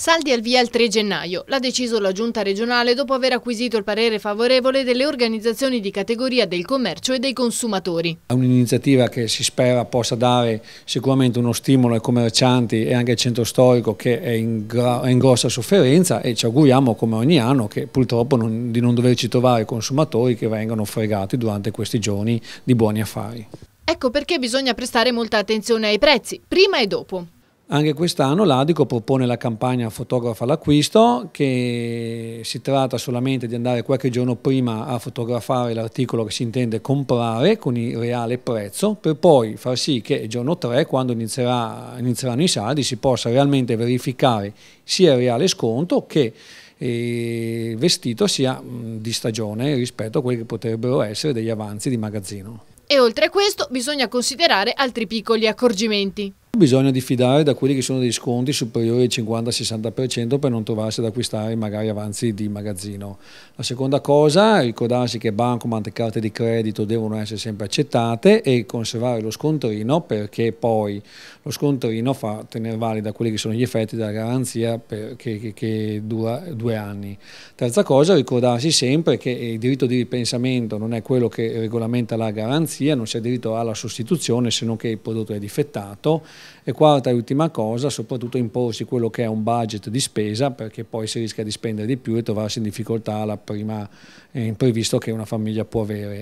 Saldi al via il 3 gennaio, l'ha deciso la Giunta regionale dopo aver acquisito il parere favorevole delle organizzazioni di categoria del commercio e dei consumatori. È un'iniziativa che si spera possa dare sicuramente uno stimolo ai commercianti e anche al centro storico che è in, è in grossa sofferenza e ci auguriamo come ogni anno che purtroppo non, di non doverci trovare consumatori che vengano fregati durante questi giorni di buoni affari. Ecco perché bisogna prestare molta attenzione ai prezzi, prima e dopo. Anche quest'anno l'Adico propone la campagna Fotografa all'acquisto che si tratta solamente di andare qualche giorno prima a fotografare l'articolo che si intende comprare con il reale prezzo per poi far sì che il giorno 3 quando inizierà, inizieranno i saldi si possa realmente verificare sia il reale sconto che eh, il vestito sia di stagione rispetto a quelli che potrebbero essere degli avanzi di magazzino. E oltre a questo bisogna considerare altri piccoli accorgimenti bisogna diffidare da quelli che sono dei sconti superiori al 50-60% per non trovarsi ad acquistare magari avanzi di magazzino. La seconda cosa, ricordarsi che bancomat e carte di credito devono essere sempre accettate e conservare lo scontrino perché poi lo scontrino fa tenere valida quelli che sono gli effetti della garanzia per, che, che, che dura due anni. Terza cosa, ricordarsi sempre che il diritto di ripensamento non è quello che regolamenta la garanzia, non c'è diritto alla sostituzione se non che il prodotto è difettato e quarta e ultima cosa, soprattutto imporsi quello che è un budget di spesa perché poi si rischia di spendere di più e trovarsi in difficoltà alla prima eh, imprevisto che una famiglia può avere.